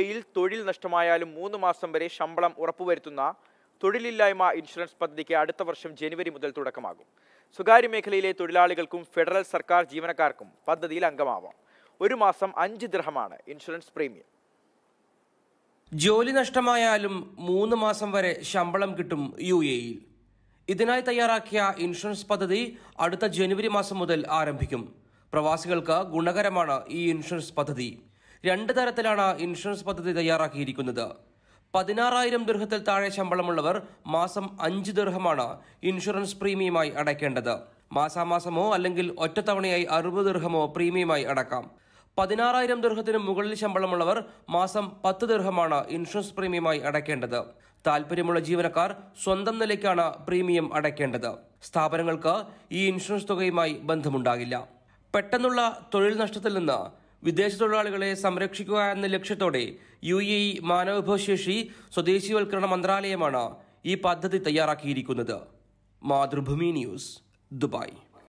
മുംബൈയിൽ തൊഴിൽ നഷ്ടമായാലും മൂന്ന് മാസം വരെ ശമ്പളം ഉറപ്പുവരുത്തുന്ന തൊഴിലില്ലായ്മ ഇൻഷുറൻസ് പദ്ധതിക്ക് അടുത്ത വർഷം ജനുവരി മുതൽ തുടക്കമാകും സ്വകാര്യ മേഖലയിലെ തൊഴിലാളികൾക്കും ഫെഡറൽ സർക്കാർ ജീവനക്കാർക്കും പദ്ധതിയിൽ അംഗമാവാം ഒരു മാസം അഞ്ച് ദൃഹമാണ് ഇൻഷുറൻസ് പ്രീമിയം ജോലി നഷ്ടമായാലും മൂന്ന് മാസം വരെ ശമ്പളം കിട്ടും യു എയിൽ ഇതിനായി തയ്യാറാക്കിയ ഇൻഷുറൻസ് പദ്ധതി അടുത്ത ജനുവരി മാസം മുതൽ ആരംഭിക്കും പ്രവാസികൾക്ക് ഗുണകരമാണ് ഈ ഇൻഷുറൻസ് പദ്ധതി രണ്ട് തരത്തിലാണ് ഇൻഷുറൻസ് പദ്ധതി തയ്യാറാക്കിയിരിക്കുന്നത് പതിനാറായിരം ദീർഘത്തിൽ താഴെ ശമ്പളമുള്ളവർ മാസം അഞ്ച് ദീർഘമാണ് ഇൻഷുറൻസ് പ്രീമിയമായി അടയ്ക്കേണ്ടത് മാസാമാസമോ അല്ലെങ്കിൽ ഒറ്റത്തവണയായി അറുപത് ദീർഘമോ പ്രീമിയമായി അടക്കാം പതിനാറായിരം ദീർഘത്തിന് മുകളിൽ ശമ്പളമുള്ളവർ മാസം പത്ത് ദീർഘമാണ് ഇൻഷുറൻസ് പ്രീമിയമായി അടയ്ക്കേണ്ടത് താൽപര്യമുള്ള ജീവനക്കാർ സ്വന്തം നിലയ്ക്കാണ് പ്രീമിയം അടയ്ക്കേണ്ടത് സ്ഥാപനങ്ങൾക്ക് ഈ ഇൻഷുറൻസ് തുകയുമായി ബന്ധമുണ്ടാകില്ല പെട്ടെന്നുള്ള തൊഴിൽ നഷ്ടത്തിൽ നിന്ന് വിദേശ തൊഴിലാളികളെ സംരക്ഷിക്കുക എന്ന ലക്ഷ്യത്തോടെ യു എ ഇ മാനവവിഭവശേഷി സ്വദേശീവൽക്കരണ മന്ത്രാലയമാണ് ഈ പദ്ധതി തയ്യാറാക്കിയിരിക്കുന്നത് മാതൃഭൂമി ന്യൂസ് ദുബായ്